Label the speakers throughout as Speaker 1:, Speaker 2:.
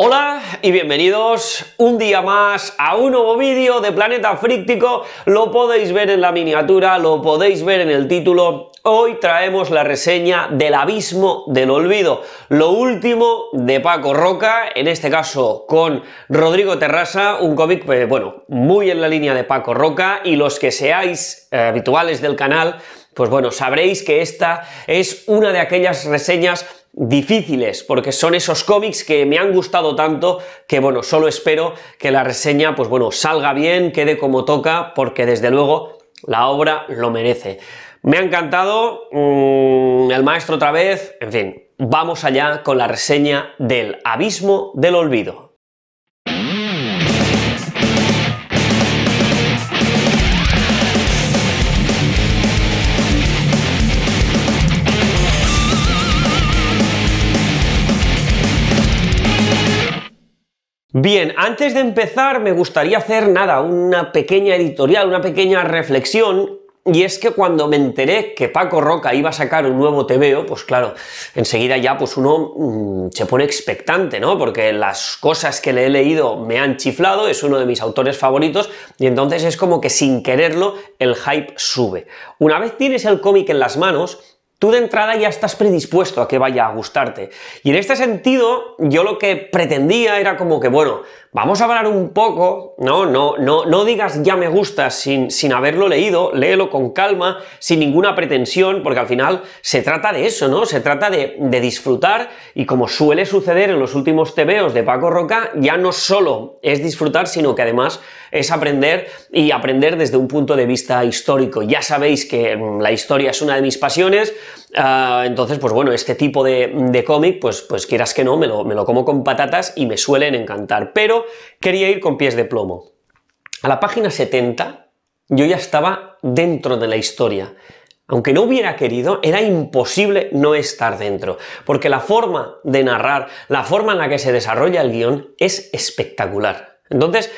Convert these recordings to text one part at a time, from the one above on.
Speaker 1: Hola y bienvenidos un día más a un nuevo vídeo de Planeta Fríctico. Lo podéis ver en la miniatura, lo podéis ver en el título. Hoy traemos la reseña del abismo del olvido, lo último de Paco Roca, en este caso con Rodrigo Terrasa, un cómic, pues, bueno, muy en la línea de Paco Roca y los que seáis eh, habituales del canal, pues bueno, sabréis que esta es una de aquellas reseñas difíciles, porque son esos cómics que me han gustado tanto que, bueno, solo espero que la reseña, pues bueno, salga bien, quede como toca, porque desde luego la obra lo merece. Me ha encantado, mm, el maestro otra vez, en fin, vamos allá con la reseña del Abismo del Olvido. Bien, antes de empezar me gustaría hacer nada, una pequeña editorial, una pequeña reflexión y es que cuando me enteré que Paco Roca iba a sacar un nuevo tebeo, pues claro, enseguida ya pues uno mm, se pone expectante, ¿no? Porque las cosas que le he leído me han chiflado, es uno de mis autores favoritos, y entonces es como que sin quererlo el hype sube. Una vez tienes el cómic en las manos, tú de entrada ya estás predispuesto a que vaya a gustarte. Y en este sentido, yo lo que pretendía era como que, bueno, Vamos a hablar un poco, no, no, no, digas ya me gusta sin, sin haberlo leído, léelo con calma, sin ninguna pretensión, porque al final se trata de eso, ¿no? Se trata de, disfrutar y como suele suceder en los últimos tebeos de Paco Roca, ya no solo es disfrutar, sino que además es aprender y aprender desde un punto de vista histórico. Ya sabéis que mm, la historia es una de mis pasiones, ah, entonces, pues bueno, este tipo de, cómic, pues, pues quieras que no, me lo, me lo como con patatas y me suelen encantar. Pero quería ir con pies de plomo. A la página 70 yo ya estaba dentro de la historia. Aunque no hubiera querido, era imposible no estar dentro, porque la forma de narrar, la forma en la que se desarrolla el guión es espectacular. Entonces,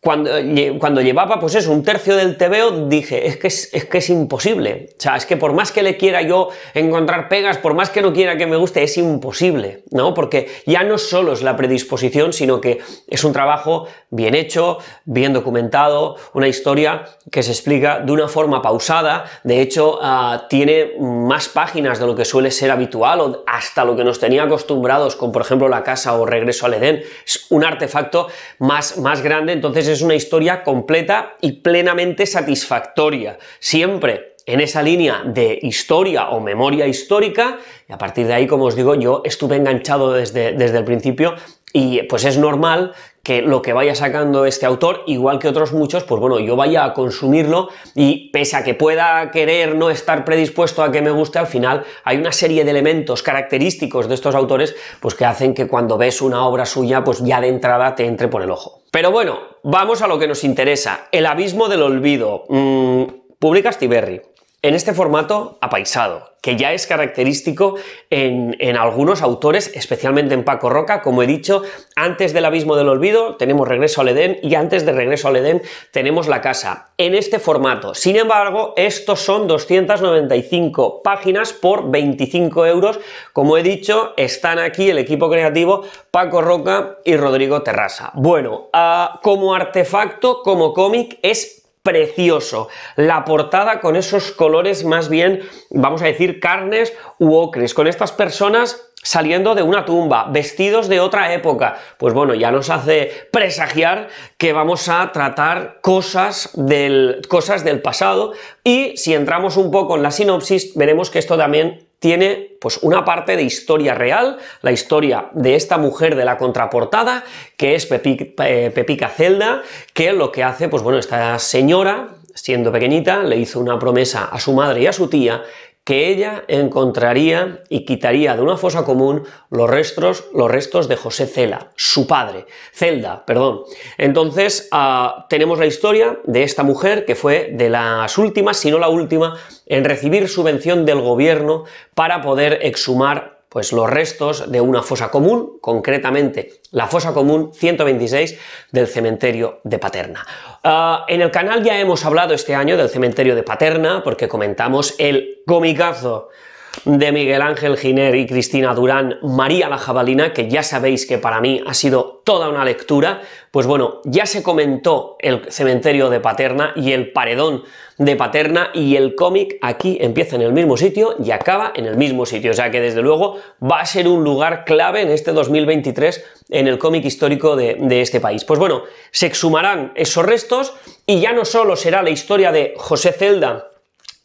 Speaker 1: cuando, eh, cuando llevaba, pues eso, un tercio del TVO, dije, es que es, que es imposible. O sea, es que por más que le quiera yo encontrar pegas, por más que no quiera que me guste, es imposible, ¿no? Porque ya no solo es la predisposición, sino que es un trabajo bien hecho, bien documentado, una historia que se explica de una forma pausada. De hecho, ah, tiene más páginas de lo que suele ser habitual o hasta lo que nos tenía acostumbrados con, por ejemplo, La Casa o Regreso al Edén. Es un artefacto más, más grande, entonces es una historia completa y plenamente satisfactoria, siempre en esa línea de historia o memoria histórica, y a partir de ahí, como os digo, yo estuve enganchado desde, desde el principio y pues es normal que lo que vaya sacando este autor, igual que otros muchos, pues bueno, yo vaya a consumirlo y pese a que pueda querer no estar predispuesto a que me guste, al final hay una serie de elementos característicos de estos autores, pues que hacen que cuando ves una obra suya, pues ya de entrada te entre por el ojo. Pero bueno, vamos a lo que nos interesa, el abismo del olvido. Mm, publica Stiberry, en este formato apaisado, que ya es característico en, algunos autores, especialmente en Paco Roca. Como he dicho, antes del abismo del olvido tenemos Regreso al Edén y antes de Regreso al Edén tenemos La Casa, en este formato. Sin embargo, estos son 295 páginas por 25 euros. Como he dicho, están aquí el equipo creativo Paco Roca y Rodrigo Terrasa. Bueno, ah, como artefacto, como cómic, es precioso. La portada con esos colores más bien, vamos a decir, carnes u ocres, con estas personas saliendo de una tumba, vestidos de otra época. Pues bueno, ya nos hace presagiar que vamos a tratar cosas del, cosas del pasado y si entramos un poco en la sinopsis, veremos que esto también tiene pues una parte de historia real, la historia de esta mujer de la contraportada, que es eh, Pepica Celda, que lo que hace, pues bueno, esta señora, siendo pequeñita, le hizo una promesa a su madre y a su tía que ella encontraría y quitaría de una fosa común los restos, los restos de José Cela, su padre, Celda, perdón. Entonces, ah, tenemos la historia de esta mujer que fue de las últimas, si no la última, en recibir subvención del gobierno para poder exhumar pues los restos de una fosa común, concretamente la fosa común 126 del cementerio de Paterna. Ah, en el canal ya hemos hablado este año del cementerio de Paterna porque comentamos el gomicazo de Miguel Ángel Giner y Cristina Durán, María la Jabalina, que ya sabéis que para mí ha sido toda una lectura, pues bueno, ya se comentó el cementerio de Paterna y el paredón de Paterna y el cómic aquí empieza en el mismo sitio y acaba en el mismo sitio, o sea que desde luego va a ser un lugar clave en este 2023 en el cómic histórico de, este país. Pues bueno, se exhumarán esos restos y ya no solo será la historia de José Celda,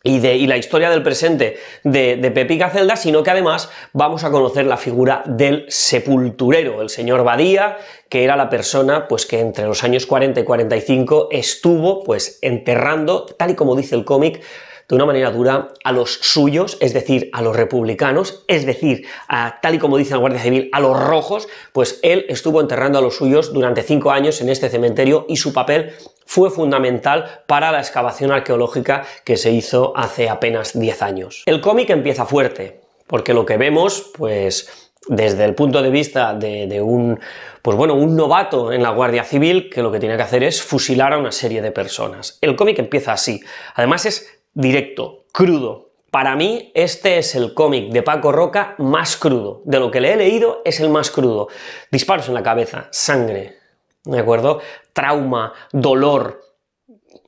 Speaker 1: y, la historia del presente de, de Pepica Celda, sino que además vamos a conocer la figura del sepulturero, el señor Badía, que era la persona pues, que entre los años 40 y 45 estuvo pues, enterrando, tal y como dice el cómic, de una manera dura a los suyos, es decir, a los republicanos, es decir, a, tal y como dice la Guardia Civil, a los rojos, pues él estuvo enterrando a los suyos durante cinco años en este cementerio y su papel fue fundamental para la excavación arqueológica que se hizo hace apenas 10 años. El cómic empieza fuerte, porque lo que vemos, pues desde el punto de vista de, un, pues bueno, un novato en la Guardia Civil que lo que tiene que hacer es fusilar a una serie de personas. El cómic empieza así. Además es directo, crudo, para mí, este es el cómic de Paco Roca más crudo. De lo que le he leído, es el más crudo. Disparos en la cabeza, sangre, ¿De acuerdo? Trauma, dolor,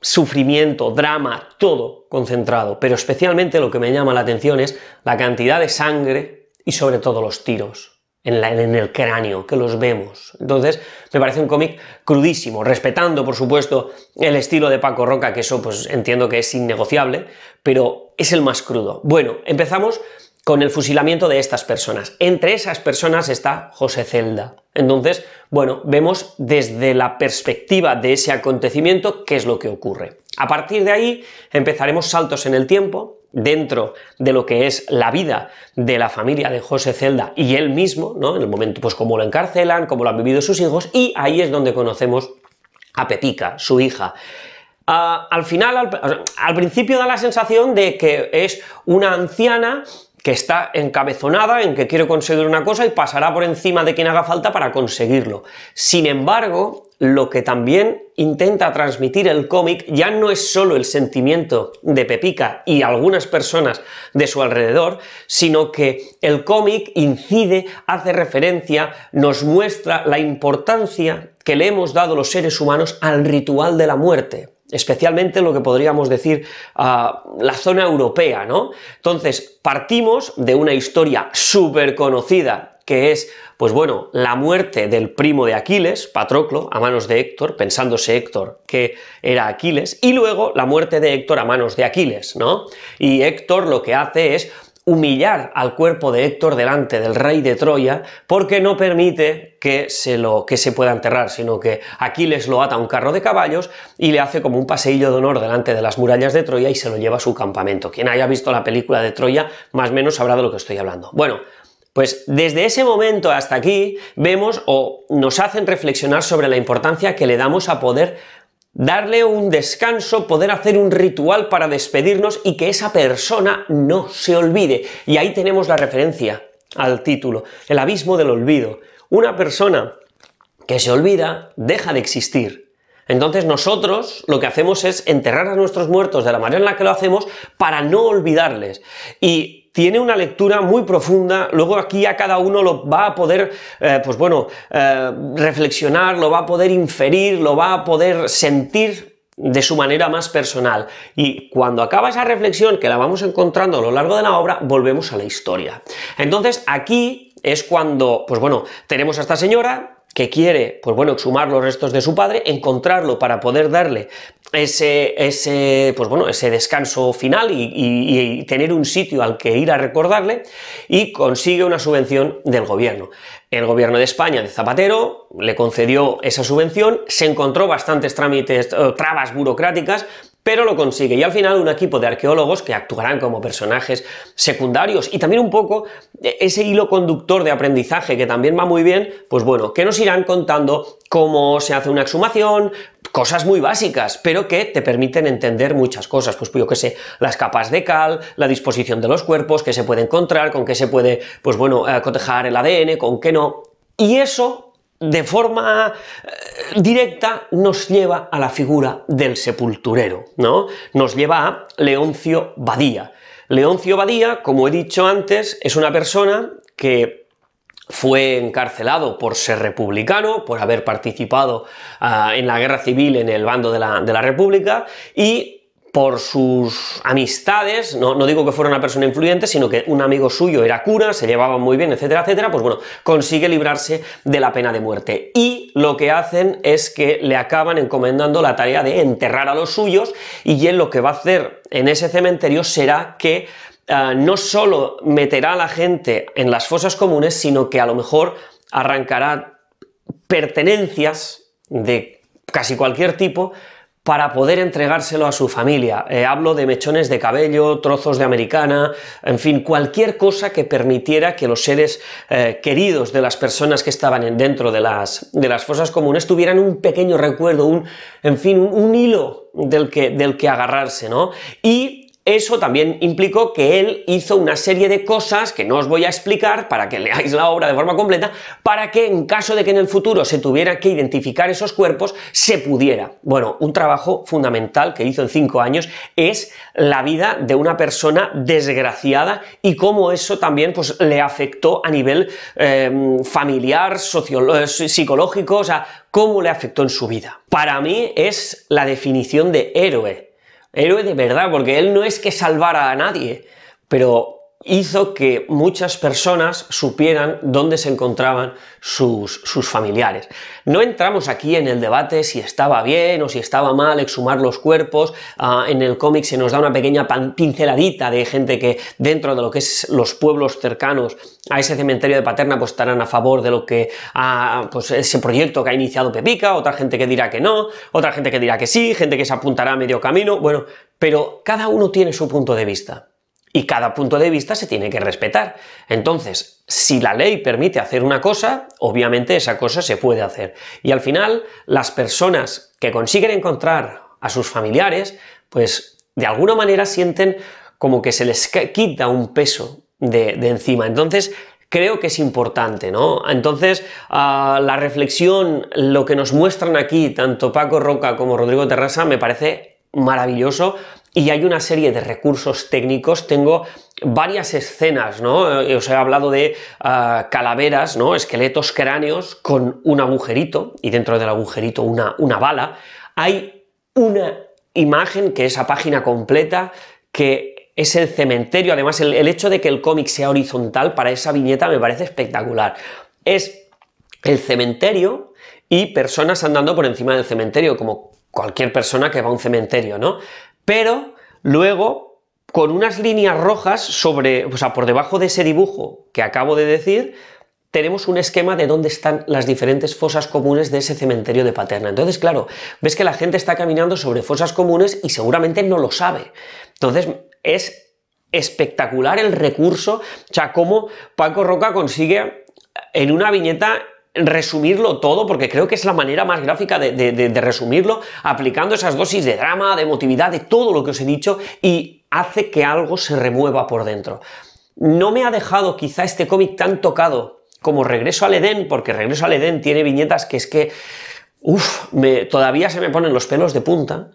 Speaker 1: sufrimiento, drama, todo concentrado. Pero especialmente lo que me llama la atención es la cantidad de sangre y sobre todo los tiros en, el cráneo, que los vemos. Entonces, me parece un cómic crudísimo, respetando, por supuesto, el estilo de Paco Roca, que eso pues entiendo que es innegociable, pero es el más crudo. Bueno, empezamos con el fusilamiento de estas personas. Entre esas personas está José Celda. Entonces, bueno, vemos desde la perspectiva de ese acontecimiento qué es lo que ocurre. A partir de ahí empezaremos saltos en el tiempo dentro de lo que es la vida de la familia de José Celda y él mismo, ¿no? En el momento, pues cómo lo encarcelan, cómo lo han vivido sus hijos, y ahí es donde conocemos a Pepica, su hija. Ah, al final, al, al, principio da la sensación de que es una anciana que está encabezonada en que quiere conseguir una cosa y pasará por encima de quien haga falta para conseguirlo. Sin embargo, lo que también intenta transmitir el cómic ya no es solo el sentimiento de Pepica y algunas personas de su alrededor, sino que el cómic incide, hace referencia, nos muestra la importancia que le hemos dado los seres humanos al ritual de la muerte especialmente lo que podríamos decir ah, la zona europea, ¿no? Entonces, partimos de una historia súper conocida, que es, pues bueno, la muerte del primo de Aquiles, Patroclo, a manos de Héctor, pensándose Héctor que era Aquiles, y luego la muerte de Héctor a manos de Aquiles, ¿no? Y Héctor lo que hace es humillar al cuerpo de Héctor delante del rey de Troya porque no permite que se, lo, que se pueda enterrar, sino que Aquiles lo ata a un carro de caballos y le hace como un paseillo de honor delante de las murallas de Troya y se lo lleva a su campamento. Quien haya visto la película de Troya más o menos sabrá de lo que estoy hablando. Bueno, pues desde ese momento hasta aquí vemos o nos hacen reflexionar sobre la importancia que le damos a poder darle un descanso, poder hacer un ritual para despedirnos y que esa persona no se olvide. Y ahí tenemos la referencia al título, el abismo del olvido. Una persona que se olvida deja de existir. Entonces nosotros lo que hacemos es enterrar a nuestros muertos de la manera en la que lo hacemos para no olvidarles. Y tiene una lectura muy profunda, luego aquí a cada uno lo va a poder, eh, pues bueno, eh, reflexionar, lo va a poder inferir, lo va a poder sentir de su manera más personal. Y cuando acaba esa reflexión, que la vamos encontrando a lo largo de la obra, volvemos a la historia. Entonces aquí es cuando, pues bueno, tenemos a esta señora, que quiere, pues bueno, exhumar los restos de su padre, encontrarlo para poder darle ese, ese, pues bueno, ese descanso final y, tener un sitio al que ir a recordarle y consigue una subvención del gobierno. El gobierno de España, de Zapatero, le concedió esa subvención, se encontró bastantes trámites, eh, trabas burocráticas pero lo consigue. Y al final un equipo de arqueólogos que actuarán como personajes secundarios y también un poco e-, ese hilo conductor de aprendizaje que también va muy bien, pues bueno, que nos irán contando cómo se hace una exhumación, cosas muy básicas, pero que te permiten entender muchas cosas. Pues yo qué sé, las capas de cal, la disposición de los cuerpos, qué se puede encontrar, con qué se puede, pues bueno, eh, cotejar el ADN, con qué no. Y eso de forma eh, directa nos lleva a la figura del sepulturero, ¿no? Nos lleva a Leoncio Badía. Leoncio Badía, como he dicho antes, es una persona que fue encarcelado por ser republicano, por haber participado ah, en la guerra civil en el bando de la, de la República y por sus amistades, no, digo que fuera una persona influyente, sino que un amigo suyo era cura, se llevaba muy bien, etcétera, etcétera, pues bueno, consigue librarse de la pena de muerte. Y lo que hacen es que le acaban encomendando la tarea de enterrar a los suyos y él lo que va a hacer en ese cementerio será que eh, no solo meterá a la gente en las fosas comunes, sino que a lo mejor arrancará pertenencias de casi cualquier tipo para poder entregárselo a su familia. Eh, hablo de mechones de cabello, trozos de americana, en fin, cualquier cosa que permitiera que los seres eh, queridos de las personas que estaban dentro de las, de las fosas comunes tuvieran un pequeño recuerdo, un, en fin, un, hilo del que, del que agarrarse, ¿no? Y eso también implicó que él hizo una serie de cosas que no os voy a explicar para que leáis la obra de forma completa, para que en caso de que en el futuro se tuviera que identificar esos cuerpos, se pudiera. Bueno, un trabajo fundamental que hizo en cinco años es la vida de una persona desgraciada y cómo eso también pues, le afectó a nivel eh, familiar, eh, psicológico, o sea, cómo le afectó en su vida. Para mí es la definición de héroe héroe de verdad, porque él no es que salvara a nadie, pero hizo que muchas personas supieran dónde se encontraban sus, familiares. No entramos aquí en el debate si estaba bien o si estaba mal exhumar los cuerpos. Ah, en el cómic se nos da una pequeña pinceladita de gente que dentro de lo que es los pueblos cercanos a ese cementerio de Paterna pues estarán a favor de lo que ah, pues, ese proyecto que ha iniciado Pepica, otra gente que dirá que no, otra gente que dirá que sí, gente que se apuntará a medio camino, bueno, pero cada uno tiene su punto de vista y cada punto de vista se tiene que respetar. Entonces, si la ley permite hacer una cosa, obviamente esa cosa se puede hacer. Y al final, las personas que consiguen encontrar a sus familiares, pues de alguna manera sienten como que se les quita un peso de, encima. Entonces, creo que es importante, ¿no? Entonces, ah, la reflexión, lo que nos muestran aquí, tanto Paco Roca como Rodrigo Terrasa, me parece maravilloso y hay una serie de recursos técnicos. Tengo varias escenas, ¿no? Eh, os he hablado de ah, calaveras, ¿no? Esqueletos cráneos con un agujerito y dentro del agujerito una, bala. Hay una imagen que es a página completa que es el cementerio. Además, el hecho de que el cómic sea horizontal para esa viñeta me parece espectacular. Es el cementerio y personas andando por encima del cementerio, como cualquier persona que va a un cementerio, ¿no? pero luego con unas líneas rojas sobre, o sea, por debajo de ese dibujo que acabo de decir, tenemos un esquema de dónde están las diferentes fosas comunes de ese cementerio de Paterna. Entonces, claro, ves que la gente está caminando sobre fosas comunes y seguramente no lo sabe. Entonces, es espectacular el recurso, o sea, cómo Paco Roca consigue en una viñeta resumirlo todo, porque creo que es la manera más gráfica de, resumirlo, aplicando esas dosis de drama, de emotividad, de todo lo que os he dicho, y hace que algo se remueva por dentro. No me ha dejado quizá este cómic tan tocado como Regreso al Edén, porque Regreso al Edén tiene viñetas que es que, uff, todavía se me ponen los pelos de punta,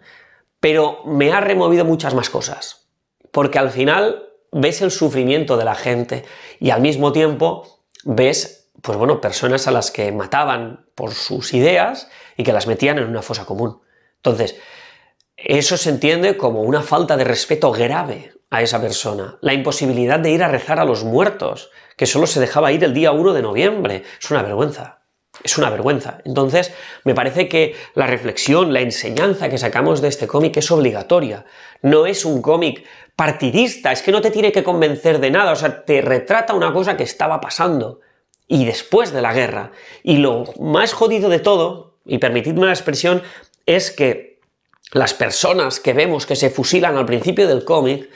Speaker 1: pero me ha removido muchas más cosas, porque al final ves el sufrimiento de la gente y al mismo tiempo ves pues bueno, personas a las que mataban por sus ideas y que las metían en una fosa común. Entonces, eso se entiende como una falta de respeto grave a esa persona, la imposibilidad de ir a rezar a los muertos, que solo se dejaba ir el día 1 de noviembre. Es una vergüenza. Es una vergüenza. Entonces, me parece que la reflexión, la enseñanza que sacamos de este cómic es obligatoria. No es un cómic partidista, es que no te tiene que convencer de nada, o sea, te retrata una cosa que estaba pasando y después de la guerra. Y lo más jodido de todo, y permitidme la expresión, es que las personas que vemos que se fusilan al principio del cómic,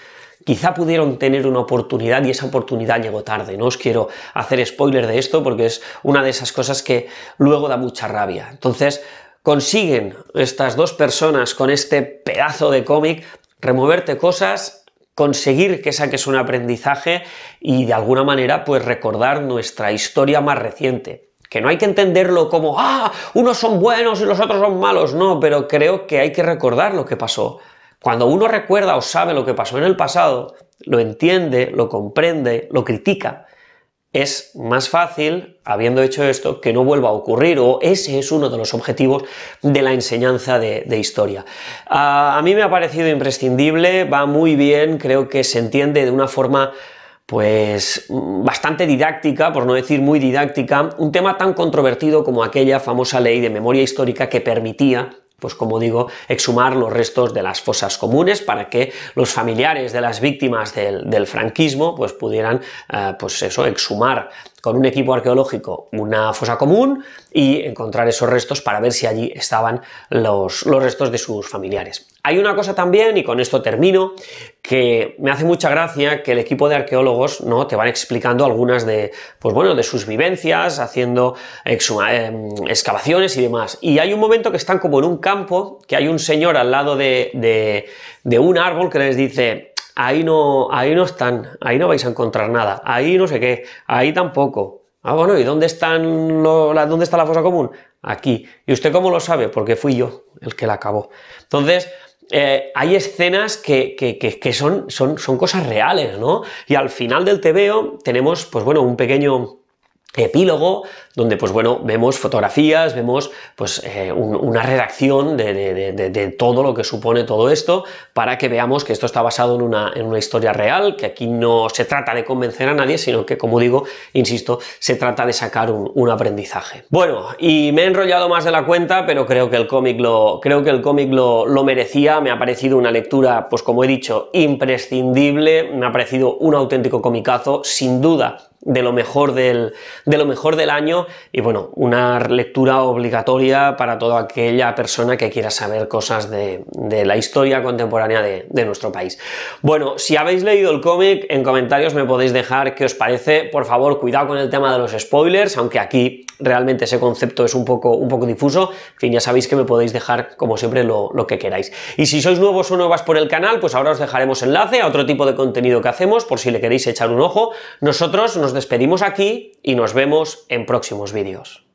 Speaker 1: quizá pudieron tener una oportunidad y esa oportunidad llegó tarde. No os quiero hacer spoiler de esto porque es una de esas cosas que luego da mucha rabia. Entonces, consiguen estas dos personas con este pedazo de cómic removerte cosas conseguir que saques un aprendizaje y de alguna manera pues recordar nuestra historia más reciente. Que no hay que entenderlo como, ah, unos son buenos y los otros son malos, no, pero creo que hay que recordar lo que pasó. Cuando uno recuerda o sabe lo que pasó en el pasado, lo entiende, lo comprende, lo critica es más fácil, habiendo hecho esto, que no vuelva a ocurrir, o ese es uno de los objetivos de la enseñanza de, historia. A, a mí me ha parecido imprescindible, va muy bien, creo que se entiende de una forma pues bastante didáctica, por no decir muy didáctica, un tema tan controvertido como aquella famosa ley de memoria histórica que permitía pues como digo, exhumar los restos de las fosas comunes para que los familiares de las víctimas del, franquismo pues pudieran eh, pues eso, exhumar con un equipo arqueológico una fosa común y encontrar esos restos para ver si allí estaban los, restos de sus familiares. Hay una cosa también, y con esto termino, que me hace mucha gracia que el equipo de arqueólogos ¿no? te van explicando algunas de, pues bueno, de sus vivencias, haciendo em, excavaciones y demás. Y hay un momento que están como en un campo, que hay un señor al lado de un árbol que les dice, ahí no, ahí no están, ahí no vais a encontrar nada, ahí no sé qué, ahí tampoco. Ah, bueno, ¿y dónde, están dónde está la fosa común? Aquí. ¿Y usted cómo lo sabe? Porque fui yo el que la acabó. Entonces, eh, hay escenas que, son, son, son, cosas reales, ¿no? Y al final del TVO tenemos, pues bueno, un pequeño epílogo donde pues bueno, vemos fotografías, vemos pues eh, una redacción de, todo lo que supone todo esto, para que veamos que esto está basado en una, en una historia real, que aquí no se trata de convencer a nadie, sino que como digo, insisto, se trata de sacar un, aprendizaje. Bueno, y me he enrollado más de la cuenta, pero creo que el cómic lo, creo que el cómic lo, lo merecía, me ha parecido una lectura, pues como he dicho, imprescindible, me ha parecido un auténtico comicazo, sin duda de lo mejor de lo mejor del año y bueno, una lectura obligatoria para toda aquella persona que quiera saber cosas de, la historia contemporánea de, de, nuestro país. Bueno, si habéis leído el cómic, en comentarios me podéis dejar qué os parece. Por favor, cuidado con el tema de los spoilers, aunque aquí realmente ese concepto es un poco, un poco difuso. En fin, ya sabéis que me podéis dejar, como siempre, lo, que queráis. Y si sois nuevos o nuevas por el canal, pues ahora os dejaremos enlace a otro tipo de contenido que hacemos, por si le queréis echar un ojo. Nosotros nos despedimos aquí y nos vemos en próximos vídeos.